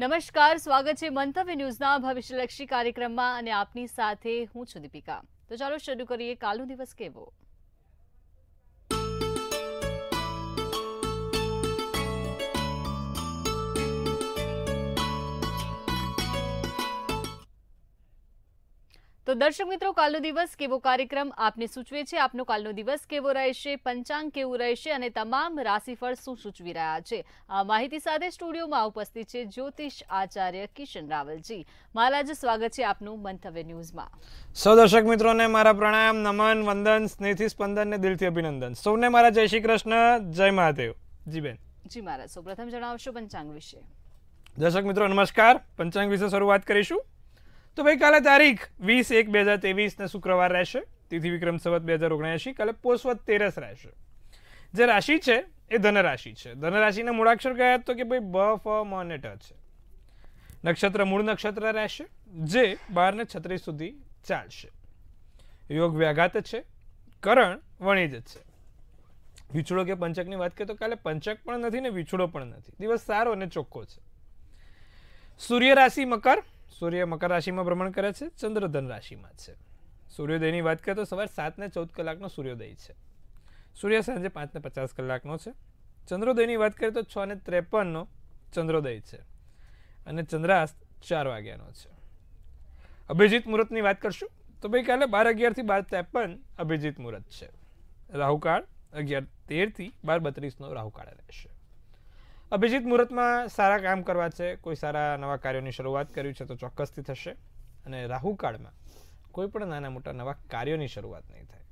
નમસ્કાર સ્વાગત છે મંતવ્ય ન્યૂઝના ભવિષ્યલક્ષી કાર્યક્રમમાં અને આપની સાથે હું છું દીપિકા તો ચાલો શરૂ કરીએ કાલનો દિવસ કેવો તો દર્શક મિત્રો કાલનો દિવસ કેવો કાર્યક્રમ આપને સૂચવે છે આપનો કાલનો દિવસ કેવો રહેશે પંચાંગ કેવું રહેશે અને તમામ રાશિફળ શું સૂચવી રહ્યા છે આ માહિતી સાથે સ્ટુડિયોમાં ઉપસ્થિત છે જ્યોતિષ આચાર્ય કિશન રાવલજી મહારાજ સ્વાગત છે આપનું મંતવ્ય ન્યૂઝમાં સૌ દર્શક મિત્રોને મારા પ્રણામ નમન વંદન સ્નેહથી સ્પંદન ને દિલથી અભિનંદન સૌને મારા જય શ્રી કૃષ્ણ જય મહાદેવ જી બેન જી મહારાજ સૌ પ્રથમ જણાવશો પંચાંગ વિશે દર્શક મિત્રો નમસ્કાર પંચાંગ વિશે શરૂઆત કરીશું તો ભાઈ કાલે તારીખ વીસ એક બે હજાર ને શુક્રવાર રહેશે તિથિ વિક્રમ સંવત બે હજાર ઓગણએંશી કાલે પોષવત તેરસ રહેશે જે રાશિ છે એ ધનરાશિ છે ધનરાશિના મૂળાક્ષર કયા તો કે ભાઈ બ ફ મ અને ટ છે નક્ષત્ર મૂળ નક્ષત્ર રહેશે જે બાર ને છત્રીસ સુધી ચાલશે યોગ વ્યાઘાત છે કરણ વણિજ છે વિછુડો કે પંચકની વાત કરીએ તો કાલે પંચક પણ નથી ને વિછુડો પણ નથી દિવસ સારો અને ચોખ્ખો છે સૂર્ય રાશિ મકર સૂર્ય મકર રાશિમાં ભ્રમણ કરે છે ચંદ્ર ધન રાશિમાં છે સૂર્યોદયની વાત કરીએ તો સવાર સાતને ચૌદ કલાકનો સૂર્યોદય છે સૂર્ય સાંજે પાંચને પચાસ કલાકનો છે ચંદ્રોદયની વાત કરીએ તો છ ને ત્રેપનનો ચંદ્રોદય છે અને ચંદ્રાસ્ત ચાર વાગ્યાનો છે અભિજીત મુહૂર્તની વાત કરશું તો ભાઈ કાલે બાર અગિયારથી બાર ત્રેપન અભિજીત મુહૂર્ત છે રાહુકાળ અગિયાર તેરથી બાર બત્રીસનો રાહુકાળ રહેશે અભિજીત મુહૂર્તમાં સારા કામ કરવા છે કોઈ સારા નવા કાર્યોની શરૂઆત કર્યું છે તો ચોક્કસથી થશે અને રાહુકાળમાં કોઈ પણ નાના મોટા નવા કાર્યોની શરૂઆત નહીં થાય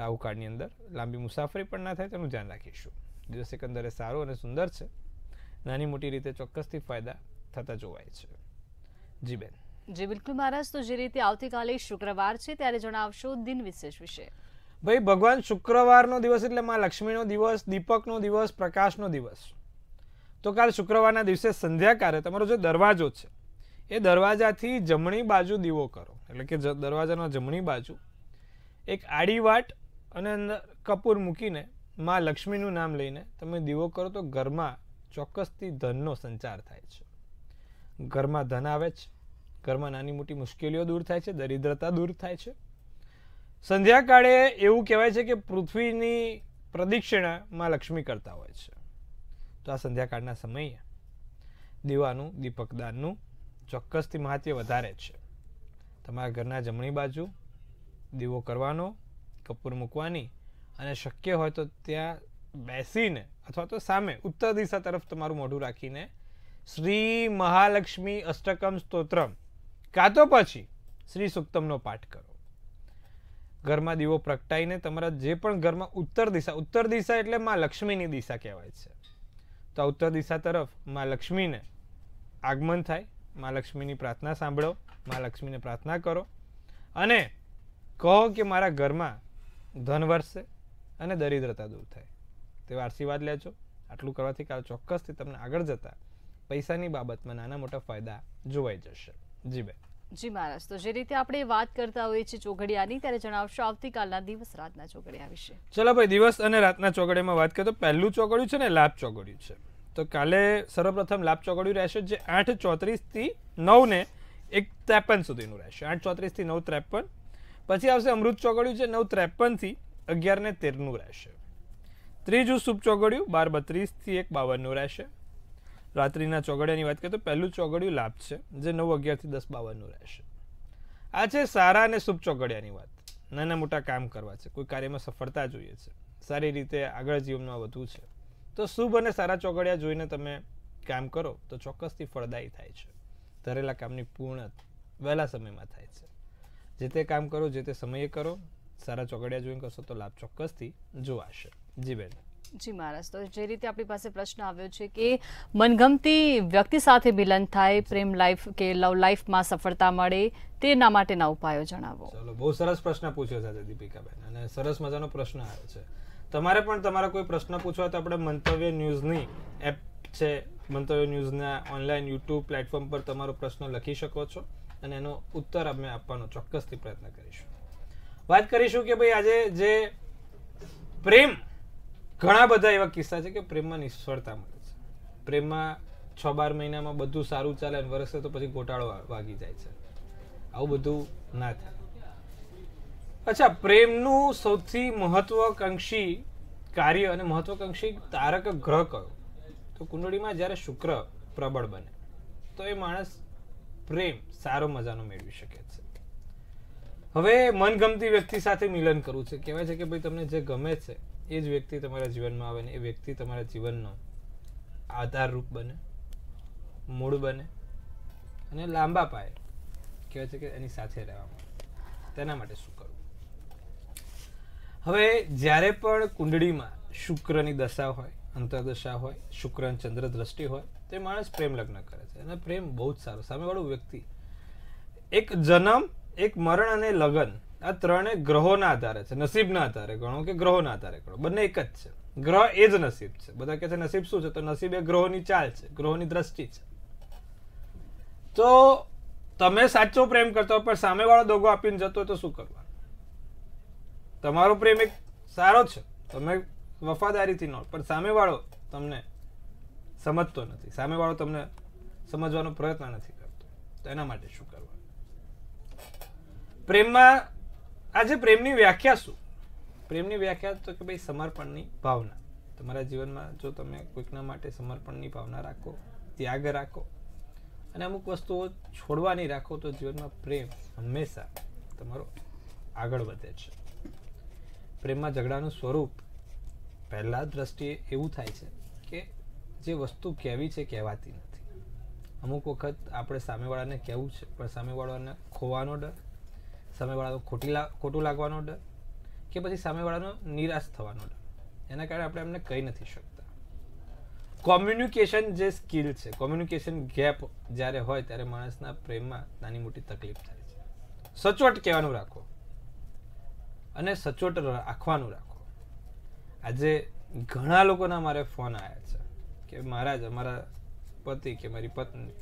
રાહુકાળની અંદર લાંબી મુસાફરી પણ ના થાય તેનું ધ્યાન રાખીશું દિવસ એકંદરે સારો અને સુંદર છે નાની મોટી રીતે ચોક્કસથી ફાયદા થતા જોવાય છે જી બેન જી બિલકુલ મહારાજ તો જે રીતે આવતીકાલે શુક્રવાર છે ત્યારે જણાવશો દિન વિશેષ વિશે ભાઈ ભગવાન શુક્રવારનો દિવસ એટલે માં લક્ષ્મીનો દિવસ દીપકનો દિવસ પ્રકાશનો દિવસ તો કાલ શુક્રવારના દિવસે સંધ્યાકારે તમારો જે દરવાજો છે એ દરવાજાથી જમણી બાજુ દીવો કરો એટલે કે દરવાજાના જમણી બાજુ એક આડી વાટ અને અંદર કપૂર મૂકીને માં લક્ષ્મીનું નામ લઈને તમે દીવો કરો તો ઘરમાં ચોક્કસથી ધનનો સંચાર થાય છે ઘરમાં ધન આવે છે ઘરમાં નાની મોટી મુશ્કેલીઓ દૂર થાય છે દરિદ્રતા દૂર થાય છે સંધ્યાકાળે એવું કહેવાય છે કે પૃથ્વીની પ્રદક્ષિણામાં લક્ષ્મી કરતા હોય છે તો આ સંધ્યાકાળના સમયે દીવાનું દીપકદાનનું ચોક્કસથી મહાત્મ્ય વધારે છે તમારા ઘરના જમણી બાજુ દીવો કરવાનો કપૂર મૂકવાની અને શક્ય હોય તો ત્યાં બેસીને અથવા તો સામે ઉત્તર દિશા તરફ તમારું મોઢું રાખીને શ્રી મહાલક્ષ્મી અષ્ટકમ સ્તોત્રમ કાં તો પછી શ્રી સુક્તમનો પાઠ કરો ઘરમાં દીવો પ્રગટાઈને તમારા જે પણ ઘરમાં ઉત્તર દિશા ઉત્તર દિશા એટલે માં લક્ષ્મીની દિશા કહેવાય છે તો આ ઉત્તર દિશા તરફ માં લક્ષ્મીને આગમન થાય માં લક્ષ્મીની પ્રાર્થના સાંભળો માં લક્ષ્મીને પ્રાર્થના કરો અને કહો કે મારા ઘરમાં ધન વરસે અને દરિદ્રતા દૂર થાય તેવા આશીર્વાદ લેજો આટલું કરવાથી કાલ ચોક્કસથી તમને આગળ જતા પૈસાની બાબતમાં નાના મોટા ફાયદા જોવાઈ જશે જી બેન જી મહારાજ તો જે રીતે આપણે વાત કરતા હોઈએ છીએ ચોઘડિયાની ત્યારે જણાવશો આવતીકાલના દિવસ રાતના ચોઘડિયા વિશે ચલો ભાઈ દિવસ અને રાતના ચોઘડિયામાં વાત કરીએ તો પહેલું ચોઘડિયું છે ને લાભ ચોઘડિયું છે તો કાલે સર્વપ્રથમ લાભ ચોઘડિયું રહેશે જે આઠ ચોત્રીસથી નવને એક ત્રેપન સુધીનું રહેશે આઠ ચોત્રીસથી નવ ત્રેપન પછી આવશે અમૃત ચોઘડિયું છે નવ ત્રેપનથી અગિયારને તેરનું રહેશે ત્રીજું શુભ ચોઘડિયું બાર બત્રીસથી એક બાવનનું રહેશે રાત્રિના ચોગડિયાની વાત કરીએ તો પહેલું ચોગડિયું લાભ છે જે નવ અગિયારથી દસ બાવનનું રહેશે આ છે સારા અને શુભ ચોગડિયાની વાત નાના મોટા કામ કરવા છે કોઈ કાર્યમાં સફળતા જોઈએ છે સારી રીતે આગળ જીવનમાં વધવું છે તો શુભ અને સારા ચોગડિયા જોઈને તમે કામ કરો તો ચોક્કસથી ફળદાયી થાય છે ધરેલા કામની પૂર્ણ વહેલા સમયમાં થાય છે જે તે કામ કરો જે તે સમયે કરો સારા ચોગડિયા જોઈને કરશો તો લાભ ચોક્કસથી જોવાશે જી બેન જી મહારાજ તો જે રીતે આપણી પાસે પ્રશ્ન આવ્યો છે કે મનગમતી વ્યક્તિ સાથે મિલન થાય પ્રેમ લાઈફ કે લવ લાઈફમાં સફળતા મળે તેના માટેના ઉપાયો જણાવો ચલો બહુ સરસ પ્રશ્ન પૂછ્યો છે દીપિકાબેન અને સરસ મજાનો પ્રશ્ન આવ્યો છે તમારે પણ તમારા કોઈ પ્રશ્ન પૂછવા તો આપણે મંતવ્ય ન્યૂઝની એપ છે મંતવ્ય ન્યૂઝના ઓનલાઈન યુટ્યુબ પ્લેટફોર્મ પર તમારો પ્રશ્ન લખી શકો છો અને એનો ઉત્તર અમે આપવાનો ચોક્કસથી પ્રયત્ન કરીશું વાત કરીશું કે ભાઈ આજે જે પ્રેમ ઘણા બધા એવા કિસ્સા છે કે પ્રેમમાં નિષ્ફળતા મળે છે પ્રેમમાં છ બાર મહિનામાં બધું સારું ચાલે અને વરસે તો પછી ગોટાળો વાગી જાય છે આવું બધું ના થાય અચ્છા પ્રેમનું સૌથી મહત્વકાંક્ષી કાર્ય અને મહત્વકાંક્ષી તારક ગ્રહ કયો તો કુંડળીમાં જ્યારે શુક્ર પ્રબળ બને તો એ માણસ પ્રેમ સારો મજાનો મેળવી શકે છે હવે મનગમતી વ્યક્તિ સાથે મિલન કરવું છે કહેવાય છે કે ભાઈ તમને જે ગમે છે એ જ વ્યક્તિ તમારા જીવનમાં આવે ને એ વ્યક્તિ તમારા જીવનનો આધારરૂપ બને મૂળ બને અને લાંબા પાયે કહેવાય છે કે એની સાથે રહેવામાં તેના માટે શું કરવું હવે જ્યારે પણ કુંડળીમાં શુક્રની દશા હોય અંતરદશા હોય શુક્ર ચંદ્ર દ્રષ્ટિ હોય તે માણસ પ્રેમ લગ્ન કરે છે અને પ્રેમ બહુ જ સારો સામેવાળું વ્યક્તિ એક જન્મ એક મરણ અને લગ્ન આ ત્રણેય ગ્રહોના આધારે છે નસીબના આધારે ગણો કે ગ્રહોના આધારે ગણો બંને એક જ છે ગ્રહ એ જ નસીબ છે બધા કે છે નસીબ શું છે તો નસીબ એ ગ્રહોની ચાલ છે ગ્રહોની દ્રષ્ટિ છે તો તમે સાચો પ્રેમ કરતા હોય પણ સામેવાળો દોગો આપીને જતો હોય તો શું કરવાનું તમારો પ્રેમ એક સારો છે તમે વફાદારીથી નો પણ સામેવાળો તમને સમજતો નથી સામેવાળો તમને સમજવાનો પ્રયત્ન નથી કરતો તો એના માટે શું કરવાનું પ્રેમમાં આજે પ્રેમની વ્યાખ્યા શું પ્રેમની વ્યાખ્યા તો કે ભાઈ સમર્પણની ભાવના તમારા જીવનમાં જો તમે કોઈકના માટે સમર્પણની ભાવના રાખો ત્યાગ રાખો અને અમુક વસ્તુઓ છોડવાની રાખો તો જીવનમાં પ્રેમ હંમેશા તમારો આગળ વધે છે પ્રેમમાં ઝઘડાનું સ્વરૂપ પહેલાં દ્રષ્ટિએ એવું થાય છે કે જે વસ્તુ કહેવી છે કહેવાતી નથી અમુક વખત આપણે સામેવાળાને કહેવું છે પણ સામેવાળાને ખોવાનો ડર સામેવાળાનો ખોટી લા ખોટું લાગવાનો ડર કે પછી સામેવાળાનો નિરાશ થવાનો ડર એના કારણે આપણે એમને કહી નથી શકતા કોમ્યુનિકેશન જે સ્કિલ છે કોમ્યુનિકેશન ગેપ જ્યારે હોય ત્યારે માણસના પ્રેમમાં નાની મોટી તકલીફ થાય છે સચોટ કહેવાનું રાખો અને સચોટ રાખવાનું રાખો આજે ઘણા લોકોના મારે ફોન આવ્યા છે કે મહારાજ અમારા પતિ કે મારી પત્ની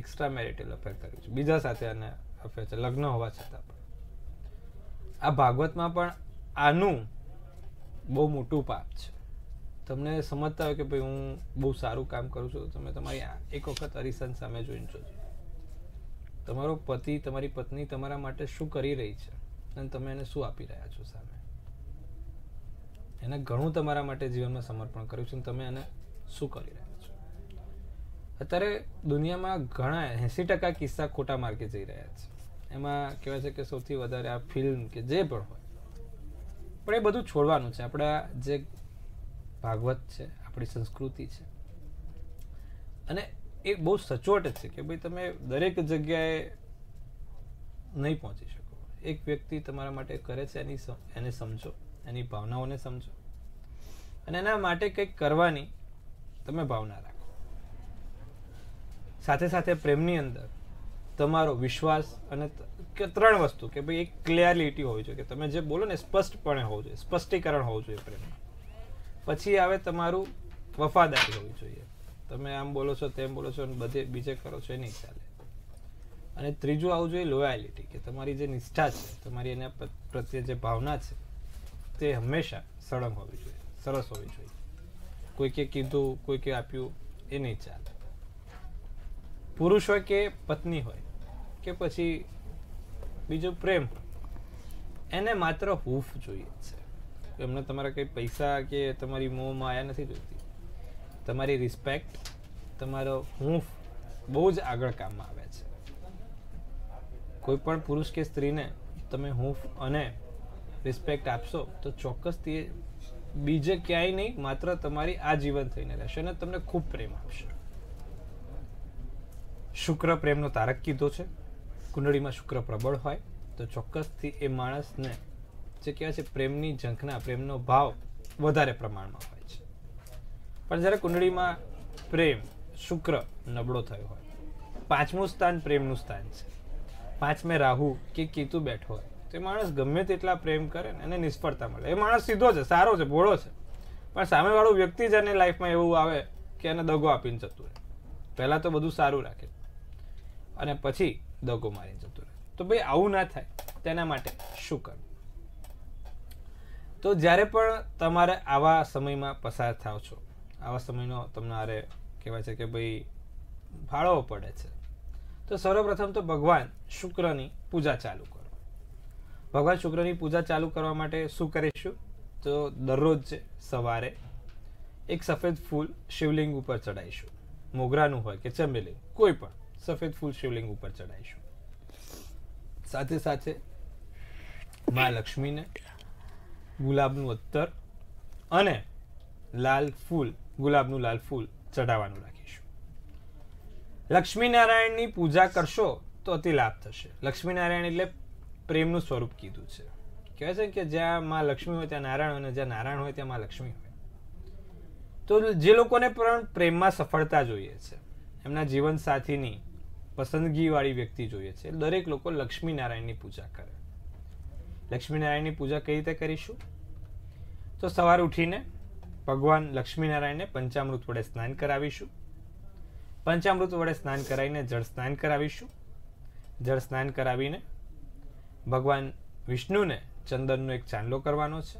એક્સ્ટ્રા મેરિટલ અફેર કર્યું છે બીજા સાથે અને અફેર છે લગ્ન હોવા છતાં પણ આ ભાગવતમાં પણ આનું બહુ મોટું પાપ છે તમને સમજતા હોય કે ભાઈ હું બહુ સારું કામ કરું છું તમે તમારી એક વખત અરીસન સામે જોઈને છો તમારો પતિ તમારી પત્ની તમારા માટે શું કરી રહી છે અને તમે એને શું આપી રહ્યા છો સામે એને ઘણું તમારા માટે જીવનમાં સમર્પણ કર્યું છે અને તમે એને શું કરી રહ્યા છો અત્યારે દુનિયામાં ઘણા એંસી ટકા કિસ્સા ખોટા માર્ગે જઈ રહ્યા છે એમાં કહેવાય છે કે સૌથી વધારે આ ફિલ્મ કે જે પણ હોય પણ એ બધું છોડવાનું છે આપણા જે ભાગવત છે આપણી સંસ્કૃતિ છે અને એ બહુ સચોટ છે કે ભાઈ તમે દરેક જગ્યાએ નહીં પહોંચી શકો એક વ્યક્તિ તમારા માટે કરે છે એની એને સમજો એની ભાવનાઓને સમજો અને એના માટે કંઈક કરવાની તમે ભાવના રાખો સાથે સાથે પ્રેમની અંદર તમારો વિશ્વાસ અને ત્રણ વસ્તુ કે ભાઈ એક ક્લિયરિટી હોવી જોઈએ કે તમે જે બોલો ને સ્પષ્ટપણે હોવું જોઈએ સ્પષ્ટીકરણ હોવું જોઈએ પ્રેમ પછી આવે તમારું વફાદારી હોવી જોઈએ તમે આમ બોલો છો તેમ બોલો છો અને બધે બીજે કરો છો એ નહીં ચાલે અને ત્રીજું આવું જોઈએ લોયાલિટી કે તમારી જે નિષ્ઠા છે તમારી એના પ્રત્યે જે ભાવના છે તે હંમેશા સળંગ હોવી જોઈએ સરસ હોવી જોઈએ કોઈકે કીધું કોઈકે આપ્યું એ નહીં ચાલે પુરુષ હોય કે પત્ની હોય કે પછી બીજો પ્રેમ એને માત્ર હૂફ જોઈએ છે એમને તમારા કંઈ પૈસા કે તમારી મોંમાં આયા નથી જોઈતી તમારી રિસ્પેક્ટ તમારો હૂંફ બહુ જ આગળ કામમાં આવે છે કોઈ પણ પુરુષ કે સ્ત્રીને તમે હૂંફ અને રિસ્પેક્ટ આપશો તો ચોક્કસ તે બીજે ક્યાંય નહીં માત્ર તમારી આ જીવન થઈને રહેશે અને તમને ખૂબ પ્રેમ આપશે શુક્ર પ્રેમનો તારક કીધો છે કુંડળીમાં શુક્ર પ્રબળ હોય તો ચોક્કસથી એ માણસને જે કહેવાય છે પ્રેમની ઝંખના પ્રેમનો ભાવ વધારે પ્રમાણમાં હોય છે પણ જ્યારે કુંડળીમાં પ્રેમ શુક્ર નબળો થયો હોય પાંચમું સ્થાન પ્રેમનું સ્થાન છે પાંચમે રાહુ કે કેતુ બેઠો હોય તો એ માણસ ગમે તેટલા પ્રેમ કરે ને એને નિષ્ફળતા મળે એ માણસ સીધો છે સારો છે ભોળો છે પણ સામેવાળો વ્યક્તિ જ એને લાઈફમાં એવું આવે કે એને દગો આપીને જતું રહે પહેલાં તો બધું સારું રાખે અને પછી દગો મારીને જતું રહે તો ભાઈ આવું ના થાય તેના માટે શું કરવું તો જ્યારે પણ તમારે આવા સમયમાં પસાર થાવ છો આવા સમયનો તમારે કહેવાય છે કે ભાઈ ફાળવો પડે છે તો સર્વપ્રથમ તો ભગવાન શુક્રની પૂજા ચાલુ કરો ભગવાન શુક્રની પૂજા ચાલુ કરવા માટે શું કરીશું તો દરરોજ સવારે એક સફેદ ફૂલ શિવલિંગ ઉપર ચડાવીશું મોગરાનું હોય કે ચમેલી કોઈ પણ સફેદ ફૂલ શિવલિંગ ઉપર ચડાવીશું સાથે સાથે મા લક્ષ્મીને ગુલાબનું અત્તર અને લાલ ફૂલ ગુલાબનું લાલ ફૂલ ચડાવવાનું રાખીશું લક્ષ્મીનારાયણની પૂજા કરશો તો અતિ લાભ થશે લક્ષ્મીનારાયણ એટલે પ્રેમનું સ્વરૂપ કીધું છે કહેવાય છે કે જ્યાં મા લક્ષ્મી હોય ત્યાં નારાયણ હોય અને જ્યાં નારાયણ હોય ત્યાં મા લક્ષ્મી હોય તો જે લોકોને પણ પ્રેમમાં સફળતા જોઈએ છે એમના જીવન સાથીની પસંદગીવાળી વ્યક્તિ જોઈએ છે દરેક લોકો લક્ષ્મીનારાયણની પૂજા કરે લક્ષ્મીનારાયણની પૂજા કઈ રીતે કરીશું તો સવાર ઉઠીને ભગવાન લક્ષ્મીનારાયણને પંચામૃત વડે સ્નાન કરાવીશું પંચામૃત વડે સ્નાન કરાવીને જળ સ્નાન કરાવીશું જળ સ્નાન કરાવીને ભગવાન વિષ્ણુને ચંદનનો એક ચાંદલો કરવાનો છે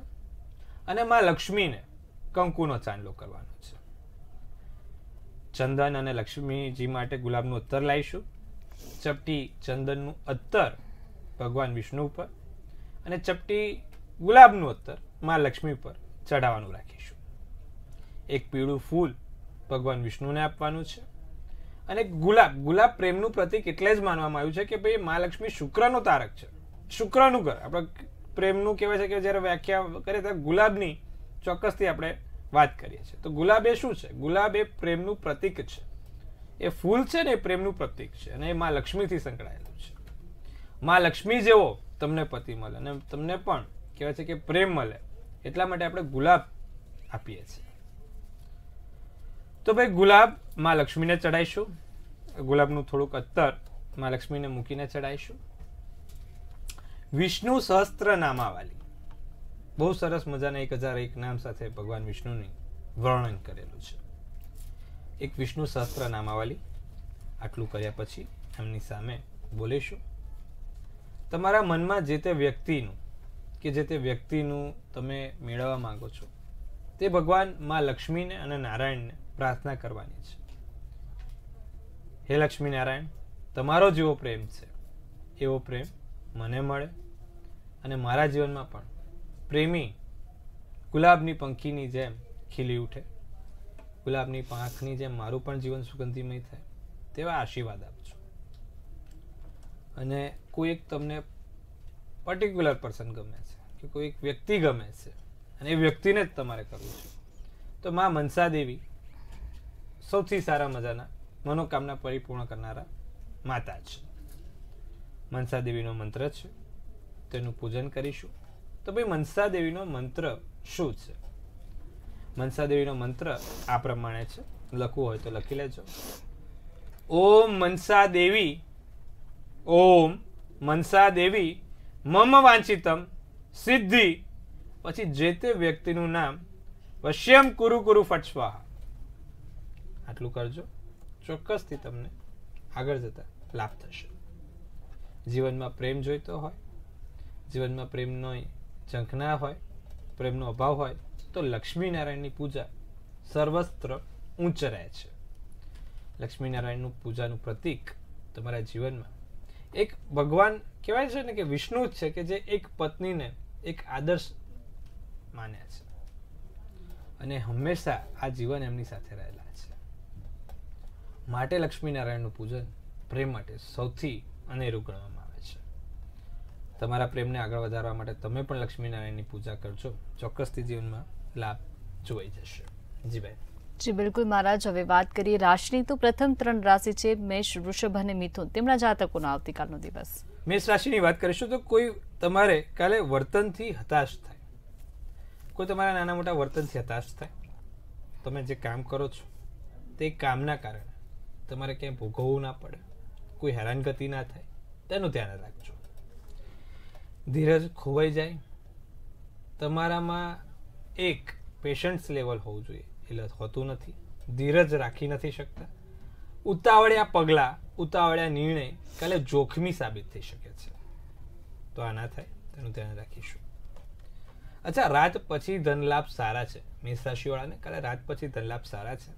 અને મા લક્ષ્મીને કંકુનો ચાંદલો કરવાનો છે ચંદન અને લક્ષ્મીજી માટે ગુલાબનું અત્તર લાવીશું ચપટી ચંદનનું અત્તર ભગવાન વિષ્ણુ ઉપર અને ચપટી ગુલાબનું અત્તર માં લક્ષ્મી પર ચઢાવવાનું રાખીશું એક પીળું ફૂલ ભગવાન વિષ્ણુને આપવાનું છે અને ગુલાબ ગુલાબ પ્રેમનું પ્રતિક એટલે જ માનવામાં આવ્યું છે કે ભાઈ મા લક્ષ્મી શુક્રનો તારક છે શુક્રનું ઘર આપણે પ્રેમનું કહેવાય છે કે જ્યારે વ્યાખ્યા કરીએ ત્યારે ગુલાબની ચોક્કસથી આપણે વાત કરીએ છીએ તો ગુલાબ એ શું છે ગુલાબ એ પ્રેમનું પ્રતિક છે એ ફૂલ છે ને એ પ્રેમનું પ્રતિક છે અને એ માં લક્ષ્મીથી સંકળાયેલું છે માં લક્ષ્મી જેવો તમને પતિ મળે અને તમને પણ કહેવાય છે કે પ્રેમ મળે એટલા માટે આપણે ગુલાબ આપીએ છીએ તો ભાઈ ગુલાબ માં લક્ષ્મીને ચડાઈશું ગુલાબનું થોડુંક અત્તર માં લક્ષ્મીને મૂકીને ચડાઈશું વિષ્ણુ સહસ્ત્ર નામાવાલી બહુ સરસ મજાના એક હજાર એક નામ સાથે ભગવાન વિષ્ણુની વર્ણન કરેલું છે એક વિષ્ણુ સહસ્ત્ર નામાવાલી આટલું કર્યા પછી એમની સામે બોલીશું તમારા મનમાં જે તે વ્યક્તિનું કે જે તે વ્યક્તિનું તમે મેળવવા માગો છો તે ભગવાન માં લક્ષ્મીને અને નારાયણને પ્રાર્થના કરવાની છે હે લક્ષ્મી નારાયણ તમારો જેવો પ્રેમ છે એવો પ્રેમ મને મળે અને મારા જીવનમાં પણ પ્રેમી ગુલાબની પંખીની જેમ ખીલી ઉઠે ગુલાબની પાંખની જેમ મારું પણ જીવન સુગંધીમય થાય તેવા આશીર્વાદ આપજો અને કોઈ એક તમને પર્ટિક્યુલર પર્સન ગમે છે કે કોઈ એક વ્યક્તિ ગમે છે અને એ વ્યક્તિને જ તમારે કરવું છે તો માં મનસા દેવી સૌથી સારા મજાના મનોકામના પરિપૂર્ણ કરનારા માતા છે મનસા દેવીનો મંત્ર છે તેનું પૂજન કરીશું તો ભાઈ મનસા દેવીનો મંત્ર શું છે મનસા દેવીનો મંત્ર આ પ્રમાણે છે લખવું હોય તો લખી લેજો ઓમ મનસા દેવી ઓમ મનસા દેવી મમ વાંચિતમ સિદ્ધિ પછી જે તે વ્યક્તિનું નામ વશ્યમ કુરુ કુરુ ફટસ્વાહ આટલું કરજો ચોક્કસથી તમને આગળ જતા લાભ થશે જીવનમાં પ્રેમ જોઈતો હોય જીવનમાં પ્રેમ નહીં ઝંખના હોય પ્રેમનો અભાવ હોય તો લક્ષ્મીનારાયણની પૂજા સર્વસ્ત્ર ઊંચ રહે છે લક્ષ્મીનારાયણનું પૂજાનું પ્રતીક તમારા જીવનમાં એક ભગવાન કહેવાય છે ને કે વિષ્ણુ જ છે કે જે એક પત્નીને એક આદર્શ માન્યા છે અને હંમેશા આ જીવન એમની સાથે રહેલા છે માટે લક્ષ્મીનારાયણનું પૂજન પ્રેમ માટે સૌથી અનેરું ગણવામાં તમારા પ્રેમને આગળ વધારવા માટે તમે પણ લક્ષ્મીનારાયણની પૂજા કરજો ચોક્કસથી જીવનમાં લાભ જોવાઈ જશે જીભાઈ જી બિલકુલ મહારાજ હવે વાત કરીએ રાશિની તો પ્રથમ ત્રણ રાશિ છે મેષ વૃષભ અને મિથુન તેમના જાતકોનો આવતીકાલનો દિવસ મેષ રાશિની વાત કરીશું તો કોઈ તમારે કાલે વર્તનથી હતાશ થાય કોઈ તમારા નાના મોટા વર્તનથી હતાશ થાય તમે જે કામ કરો છો તે કામના કારણે તમારે ક્યાંય ભોગવવું ના પડે કોઈ હેરાનગતિ ના થાય તેનું ધ્યાન રાખજો ધીરજ ખોવાઈ જાય તમારામાં એક પેશન્ટ્સ લેવલ હોવું જોઈએ એટલે હોતું નથી ધીરજ રાખી નથી શકતા ઉતાવળ્યા પગલાં ઉતાવળ્યા નિર્ણય કાલે જોખમી સાબિત થઈ શકે છે તો આ ના થાય તેનું ધ્યાન રાખીશું અચ્છા રાત પછી ધનલાભ સારા છે મેષ રાશિવાળાને કાલે રાત પછી ધનલાભ સારા છે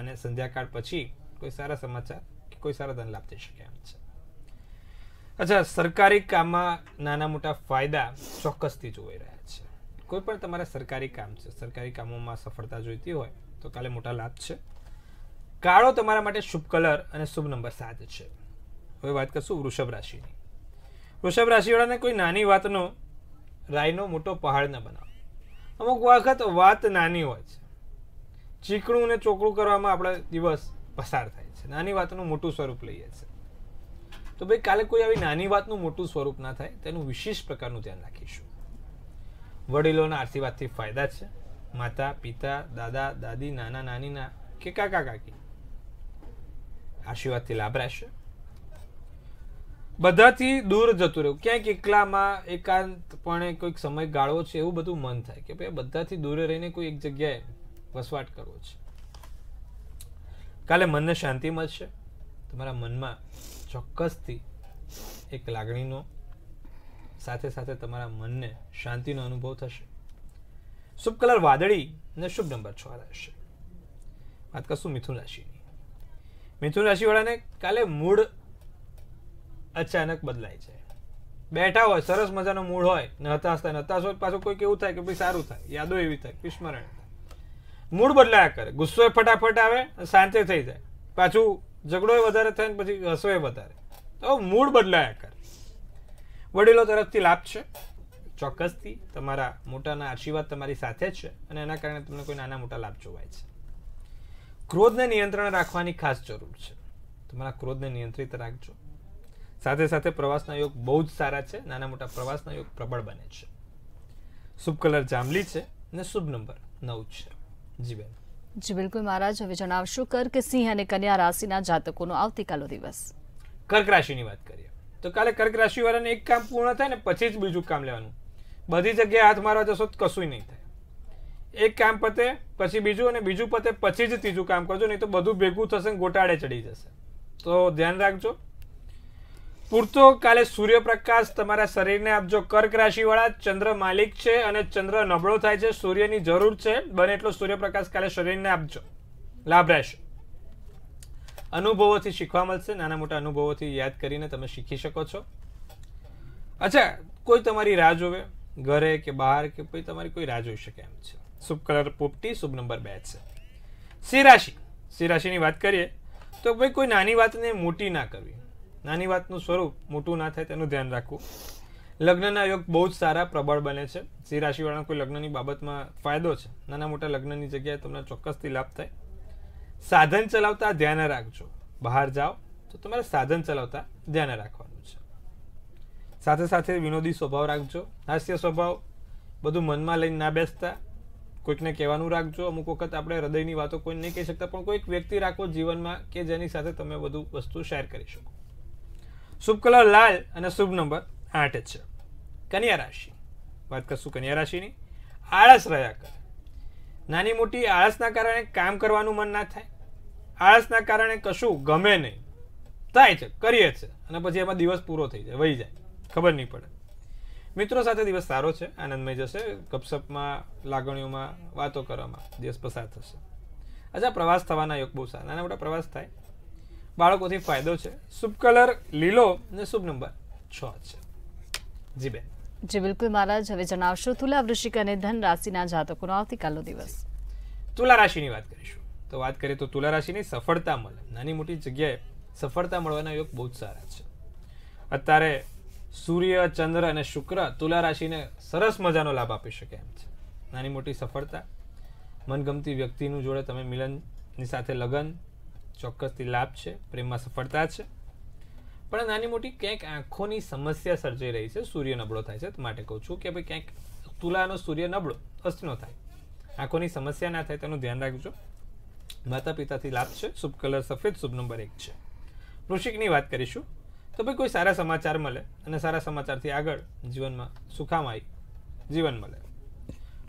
અને સંધ્યાકાળ પછી કોઈ સારા સમાચાર કે કોઈ સારા ધનલાભ થઈ શકે એમ છે અચ્છા સરકારી કામમાં નાના મોટા ફાયદા ચોક્કસથી જોઈ રહ્યા છે કોઈ પણ તમારા સરકારી કામ છે સરકારી કામોમાં સફળતા જોઈતી હોય તો કાલે મોટા લાભ છે કાળો તમારા માટે શુભ કલર અને શુભ નંબર સાત છે હવે વાત કરશું વૃષભ રાશિની વૃષભ રાશિવાળાને કોઈ નાની વાતનો રાયનો મોટો પહાડ ન બનાવો અમુક વખત વાત નાની હોય છે ચીકણું અને ચોકડું કરવામાં આપણા દિવસ પસાર થાય છે નાની વાતનું મોટું સ્વરૂપ લઈએ છીએ તો ભાઈ કાલે કોઈ આવી નાની વાતનું મોટું સ્વરૂપ ના થાય તેનું વિશેષ પ્રકારનું ધ્યાન રાખીશું વડીલોના આશીર્વાદથી ફાયદા છે માતા પિતા દાદા દાદી નાના નાનીના કે કાકા કાકી આશીર્વાદથી લાભ રહેશે બધાથી દૂર જતું રહેવું ક્યાંક એકલામાં એકાંતપણે કોઈક સમય ગાળવો છે એવું બધું મન થાય કે ભાઈ બધાથી દૂર રહીને કોઈ એક જગ્યાએ વસવાટ કરવો છે કાલે મનને શાંતિ મળશે તમારા મનમાં ચોક્કસથી એક લાગણીનો સાથે સાથે તમારા મનને શાંતિનો અનુભવ થશે શુભ કલર વાદળી અને શુભ નંબર છ રહેશે વાત કરશું મિથુન રાશિની મિથુન રાશિવાળાને કાલે મૂડ અચાનક બદલાય છે બેઠા હોય સરસ મજાનો મૂડ હોય નહતાશ થાય નહતાશ હોય પાછું કોઈ કેવું થાય કે ભાઈ સારું થાય યાદો એવી થાય વિસ્મરણ થાય મૂડ બદલાયા કરે ગુસ્સો ફટાફટ આવે શાંતિ થઈ જાય પાછું ઝઘડો વધારે થાય ને પછી હસોય વધારે તો મૂળ બદલાયા કરે વડીલો તરફથી લાભ છે ચોક્કસથી તમારા મોટાના આશીર્વાદ તમારી સાથે છે અને એના કારણે તમને કોઈ નાના મોટા લાભ જોવાય છે ક્રોધને નિયંત્રણ રાખવાની ખાસ જરૂર છે તમારા ક્રોધને નિયંત્રિત રાખજો સાથે સાથે પ્રવાસના યોગ બહુ જ સારા છે નાના મોટા પ્રવાસના યોગ પ્રબળ બને છે શુભ કલર જાંબલી છે અને શુભ નંબર નવ છે જી જી બિલકુલ મહારાજ હવે જણાવશો કર્ક સિંહ અને કન્યા રાશિના જાતકોનો આવતીકાલનો દિવસ કર્ક રાશિની વાત કરીએ તો કાલે કર્ક રાશિવાળાને એક કામ પૂર્ણ થાય ને પછી જ બીજું કામ લેવાનું બધી જગ્યાએ હાથ મારવા જશો તો કશું નહીં થાય એક કામ પતે પછી બીજું અને બીજું પતે પછી જ ત્રીજું કામ કરજો નહીં તો બધું ભેગું થશે ને ગોટાળે ચડી જશે તો ધ્યાન રાખજો પૂરતો કાલે સૂર્યપ્રકાશ તમારા શરીરને આપજો કર્ક રાશિવાળા ચંદ્ર માલિક છે અને ચંદ્ર નબળો થાય છે સૂર્યની જરૂર છે બને એટલો સૂર્યપ્રકાશ કાલે શરીરને આપજો લાભ રહેશે અનુભવોથી શીખવા મળશે નાના મોટા અનુભવોથી યાદ કરીને તમે શીખી શકો છો અચ્છા કોઈ તમારી રાહ જોવે ઘરે કે બહાર કે પછી તમારી કોઈ રાહ જોઈ શકે એમ છે શુભ કલર પોપટી શુભ નંબર બે છે સિંહ રાશિ સિંહ રાશિની વાત કરીએ તો ભાઈ કોઈ નાની વાતને મોટી ના કરવી નાની વાતનું સ્વરૂપ મોટું ના થાય તેનું ધ્યાન રાખવું લગ્નના યોગ બહુ જ સારા પ્રબળ બને છે જે રાશિવાળાને કોઈ લગ્નની બાબતમાં ફાયદો છે નાના મોટા લગ્નની જગ્યાએ તમને ચોક્કસથી લાભ થાય સાધન ચલાવતા ધ્યાન રાખજો બહાર જાઓ તો તમારે સાધન ચલાવતા ધ્યાન રાખવાનું છે સાથે સાથે વિનોદી સ્વભાવ રાખજો હાસ્ય સ્વભાવ બધું મનમાં લઈને ના બેસતા કોઈકને કહેવાનું રાખજો અમુક વખત આપણે હૃદયની વાતો કોઈ નહીં કહી શકતા પણ કોઈક વ્યક્તિ રાખો જીવનમાં કે જેની સાથે તમે બધું વસ્તુ શેર કરી શકો શુભ કલર લાલ અને શુભ નંબર આઠ છે કન્યા રાશિ વાત કરશું કન્યા રાશિની આળસ રહ્યા કરે નાની મોટી આળસના કારણે કામ કરવાનું મન ના થાય આળસના કારણે કશું ગમે નહીં થાય છે કરીએ છે અને પછી એમાં દિવસ પૂરો થઈ જાય વહી જાય ખબર નહીં પડે મિત્રો સાથે દિવસ સારો છે આનંદમય જશે ગપસપમાં લાગણીઓમાં વાતો કરવામાં દિવસ પસાર થશે અચ્છા પ્રવાસ થવાના યોગ બહુ સારા નાના મોટા પ્રવાસ થાય બાળકોથી ફાયદો છે શુભ કલર લીલો અને શુભ નંબર છ છે જી બેન જી બિલકુલ મહારાજ હવે જણાવશો તુલા વૃશ્ચિક અને ધન રાશિના જાતકોનો આવતીકાલનો દિવસ તુલા રાશિની વાત કરીશું તો વાત કરીએ તો તુલા રાશિની સફળતા મળે નાની મોટી જગ્યાએ સફળતા મળવાના યોગ બહુ જ સારા છે અત્યારે સૂર્ય ચંદ્ર અને શુક્ર તુલા રાશિને સરસ મજાનો લાભ આપી શકે એમ છે નાની મોટી સફળતા મનગમતી વ્યક્તિનું જોડે તમે મિલનની સાથે લગ્ન ચોક્કસથી લાભ છે પ્રેમમાં સફળતા છે પણ નાની મોટી ક્યાંક આંખોની સમસ્યા સર્જાઈ રહી છે સૂર્ય નબળો થાય છે માટે કહું છું કે ભાઈ ક્યાંક તુલાનો સૂર્ય નબળો અસ્તનો થાય આંખોની સમસ્યા ના થાય તેનું ધ્યાન રાખજો માતા પિતાથી લાભ છે શુભ કલર સફેદ શુભ નંબર એક છે વૃશ્ચિકની વાત કરીશું તો ભાઈ કોઈ સારા સમાચાર મળે અને સારા સમાચારથી આગળ જીવનમાં સુખામાય જીવન મળે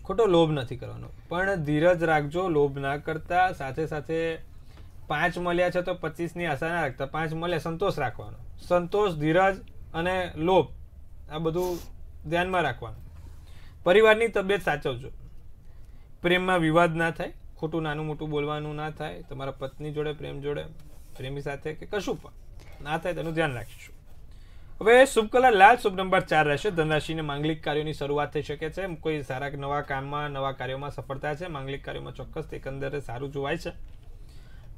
ખોટો લોભ નથી કરવાનો પણ ધીરજ રાખજો લોભ ના કરતા સાથે સાથે પાંચ મળ્યા છે તો પચીસની આશા ના રાખતા પાંચ મળ્યા સંતોષ રાખવાનો સંતોષ ધીરજ અને લોભ આ બધું ધ્યાનમાં રાખવાનું પરિવારની તબિયત સાચવજો પ્રેમમાં વિવાદ ના થાય ખોટું નાનું મોટું બોલવાનું ના થાય તમારા પત્ની જોડે પ્રેમ જોડે પ્રેમી સાથે કે કશું પણ ના થાય તેનું ધ્યાન રાખીશું હવે શુભ કલર લાલ શુભ નંબર ચાર રહેશે ધનરાશિને માંગલિક કાર્યોની શરૂઆત થઈ શકે છે કોઈ સારા નવા કામમાં નવા કાર્યોમાં સફળતા છે માંગલિક કાર્યોમાં ચોક્કસ એકંદરે સારું જોવાય છે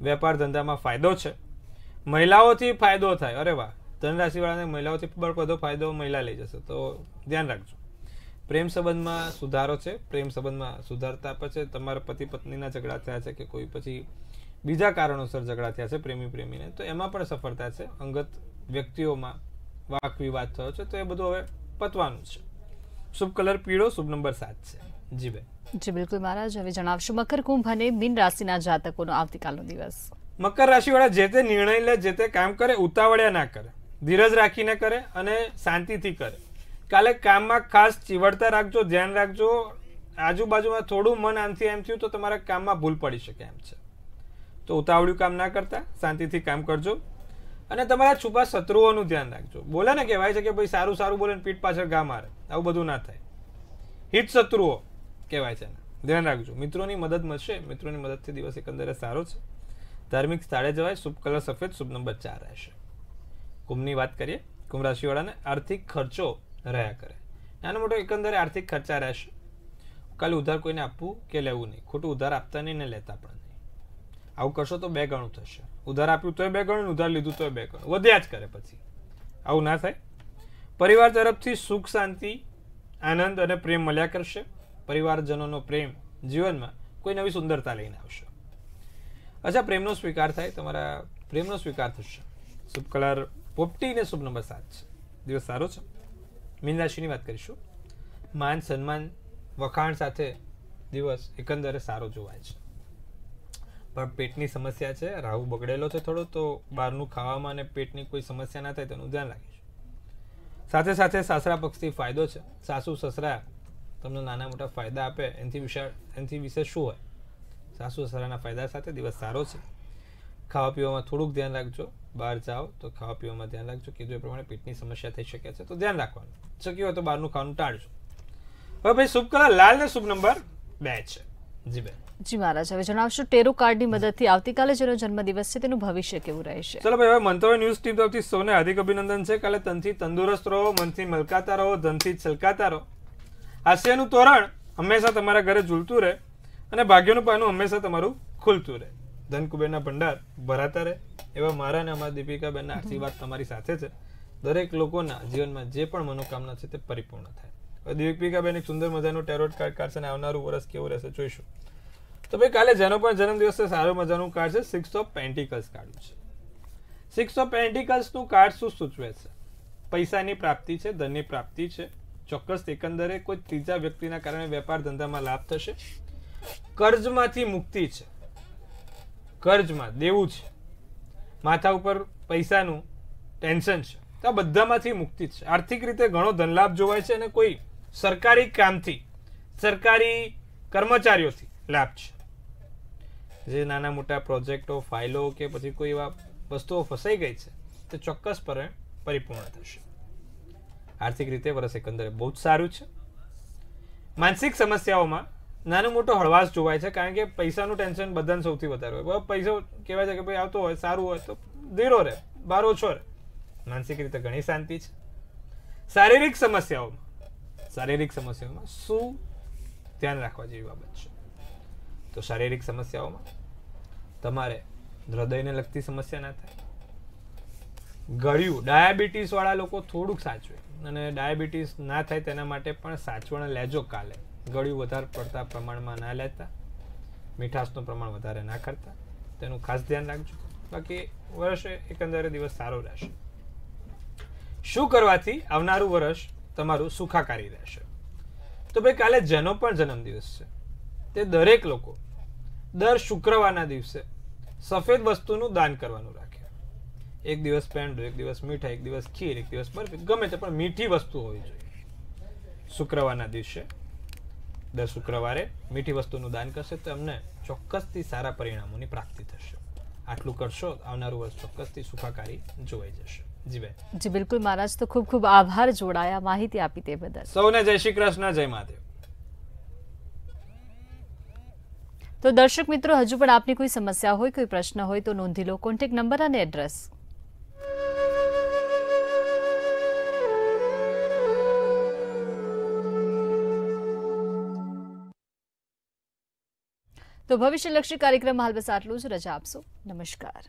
વેપાર ધંધામાં ફાયદો છે મહિલાઓથી ફાયદો થાય અરે વાહ ધનરાશિવાળાને મહિલાઓથી બધો ફાયદો મહિલા લઈ જશે તો ધ્યાન રાખજો પ્રેમ સંબંધમાં સુધારો છે પ્રેમ સંબંધમાં સુધારતા પછી તમારા પતિ પત્નીના ઝઘડા થયા છે કે કોઈ પછી બીજા કારણોસર ઝઘડા થયા છે પ્રેમી પ્રેમીને તો એમાં પણ સફળતા છે અંગત વ્યક્તિઓમાં વાક વિવાદ થયો છે તો એ બધું હવે પતવાનું છે શુભ કલર પીળો શુભ નંબર સાત છે જી ભાઈ જી બિલકુલ મહારાજ હવે જણાવશો મકર કુંભ અને મીન રાશિના જાતકોનો આવતીકાલનો દિવસ મકર રાશિવાળા જે તે નિર્ણય લે જે તે કામ કરે ઉતાવળ્યા ના કરે ધીરજ રાખીને કરે અને શાંતિથી કરે કાલે કામમાં ખાસ ચીવડતા રાખજો ધ્યાન રાખજો આજુબાજુમાં થોડું મન આમથી એમ થયું તો તમારા કામમાં ભૂલ પડી શકે એમ છે તો ઉતાવળ્યું કામ ના કરતા શાંતિથી કામ કરજો અને તમારા છુપા શત્રુઓનું ધ્યાન રાખજો બોલે ને કહેવાય છે કે ભાઈ સારું સારું બોલે પીઠ પાછળ ગા મારે આવું બધું ના થાય હિત શત્રુઓ કહેવાય છે ધ્યાન રાખજો મિત્રોની મદદ મળશે મિત્રોની મદદથી દિવસ એકંદરે સારો છે ધાર્મિક સ્થળે જવાય શુભ કલર સફેદ શુભ નંબર ચાર રહેશે કુંભની વાત કરીએ કુંભ રાશિવાળાને આર્થિક ખર્ચો રહ્યા કરે નાનો મોટો એકંદરે આર્થિક ખર્ચા રહેશે કાલે ઉધાર કોઈને આપવું કે લેવું નહીં ખોટું ઉધાર આપતા નહીં ને લેતા પણ નહીં આવું કરશો તો બે ગણું થશે ઉધાર આપ્યું તોય બે ગણું ઉધાર લીધું તોય બે ગણું વધ્યા જ કરે પછી આવું ના થાય પરિવાર તરફથી સુખ શાંતિ આનંદ અને પ્રેમ મળ્યા કરશે પરિવારજનોનો પ્રેમ જીવનમાં કોઈ નવી સુંદરતા લઈને આવશે અચ્છા પ્રેમનો સ્વીકાર થાય તમારા પ્રેમનો સ્વીકાર થશે શુભ કલર પોપટી ને શુભ નંબર સાત છે દિવસ સારો છે મીન રાશિની વાત કરીશું માન સન્માન વખાણ સાથે દિવસ એકંદરે સારો જોવાય છે પણ પેટની સમસ્યા છે રાહુ બગડેલો છે થોડો તો બહારનું ખાવામાં અને પેટની કોઈ સમસ્યા ના થાય તેનું ધ્યાન રાખીશું સાથે સાથે સાસરા પક્ષથી ફાયદો છે સાસુ સસરા તમને નાના મોટા ફાયદા આપે એનાથી વિશાળ એનાથી વિશે શું હોય સાસુ સસરાના ફાયદા સાથે દિવસ સારો છે ખાવા પીવામાં થોડુંક ધ્યાન રાખજો બહાર જાઓ તો ખાવા પીવામાં ધ્યાન રાખજો કીધું એ પ્રમાણે પેટની સમસ્યા થઈ શકે છે તો ધ્યાન રાખવાનું શક્ય હોય તો બહારનું ખાવાનું ટાળજો હવે ભાઈ શુભ કલર લાલ ને શુભ નંબર બે છે જી બેન જી મહારાજ હવે જણાવશો ટેરો કાર્ડની મદદથી આવતીકાલે જેનો જન્મદિવસ છે તેનું ભવિષ્ય કેવું રહેશે ચલો ભાઈ હવે મંતવ્ય ન્યૂઝ ટીમ તરફથી સૌને હાર્દિક અભિનંદન છે કાલે તનથી તંદુરસ્ત રહો મનથી મલકાતા રહો ધનથી છલકાતા રહો હાસ્યનું તોરણ હંમેશા તમારા ઘરે ઝૂલતું રહે અને ભાગ્યનું પાનું હંમેશા તમારું ખુલતું રહે ધન કુબેરના ભંડાર ભરાતા રહે એવા મારા અને અમારા દીપિકાબેનના આશીર્વાદ તમારી સાથે છે દરેક લોકોના જીવનમાં જે પણ મનોકામના છે તે પરિપૂર્ણ થાય દીપિકાબેન એક સુંદર મજાનું ટેરોટ કાર્ડ કાઢશે અને આવનારું વર્ષ કેવું રહેશે જોઈશું તો ભાઈ કાલે જેનો પણ જન્મદિવસ છે સારું મજાનું કાર્ડ છે સિક્સ ઓફ પેન્ટિકલ્સ કાર્ડ છે સિક્સ ઓફ પેન્ટિકલ્સનું કાર્ડ શું સૂચવે છે પૈસાની પ્રાપ્તિ છે ધનની પ્રાપ્તિ છે ચોક્કસ એકંદરે કોઈ ત્રીજા વ્યક્તિના કારણે વેપાર ધંધામાં લાભ થશે કર્જમાંથી મુક્તિ છે કર્જમાં દેવું છે માથા ઉપર પૈસાનું ટેન્શન છે તો આ બધામાંથી મુક્તિ છે આર્થિક રીતે ઘણો ધનલાભ જોવાય છે અને કોઈ સરકારી કામથી સરકારી કર્મચારીઓથી લાભ છે જે નાના મોટા પ્રોજેક્ટો ફાઇલો કે પછી કોઈ એવા વસ્તુઓ ફસાઈ ગઈ છે તે ચોક્કસપણે પરિપૂર્ણ થશે આર્થિક રીતે વર્ષ એકંદરે બહુ જ સારું છે માનસિક સમસ્યાઓમાં નાનો મોટો હળવાશ જોવાય છે કારણ કે પૈસાનું ટેન્શન બધાને સૌથી વધારે હોય પૈસો કહેવાય છે કે ભાઈ આવતો હોય સારું હોય તો ધીરો રહે બાર ઓછો રહે માનસિક રીતે ઘણી શાંતિ છે શારીરિક સમસ્યાઓમાં શારીરિક સમસ્યાઓમાં શું ધ્યાન રાખવા જેવી બાબત છે તો શારીરિક સમસ્યાઓમાં તમારે હૃદયને લગતી સમસ્યા ના થાય ગળ્યું ડાયાબિટીસ વાળા લોકો થોડુંક સાચવે અને ડાયાબિટીસ ના થાય તેના માટે પણ સાચવણ લેજો કાલે ગળ્યું વધારે પડતા પ્રમાણમાં ના લેતા મીઠાશનું પ્રમાણ વધારે ના કરતા તેનું ખાસ ધ્યાન રાખજો બાકી વર્ષે એકંદરે દિવસ સારો રહેશે શું કરવાથી આવનારું વર્ષ તમારું સુખાકારી રહેશે તો ભાઈ કાલે જેનો પણ જન્મદિવસ છે તે દરેક લોકો દર શુક્રવારના દિવસે સફેદ વસ્તુનું દાન કરવાનું રાખે એક દિવસ પેંડો એક દિવસ મીઠા એક દિવસ ખીર એક દિવસ બરફી ગમે તે પણ મીઠી વસ્તુ હોવી જોઈએ શુક્રવારના દિવસે દર શુક્રવારે મીઠી વસ્તુનું દાન કરશે તો એમને ચોક્કસથી સારા પરિણામોની પ્રાપ્તિ થશે આટલું કરશો આવનારું વર્ષ ચોક્કસથી સુખાકારી જોવાઈ જશે જી જી બિલકુલ મહારાજ તો ખૂબ ખૂબ આભાર જોડાયા માહિતી આપી તે બદલ સૌને જય શ્રી કૃષ્ણ જય મહાદેવ તો દર્શક મિત્રો હજુ પણ આપની કોઈ સમસ્યા હોય કોઈ પ્રશ્ન હોય તો નોંધી લો કોન્ટેક્ટ નંબર અને એડ્રેસ તો ભવિષ્યલક્ષી કાર્યક્રમમાં હાલ બસ આટલું જ રજા આપશો નમસ્કાર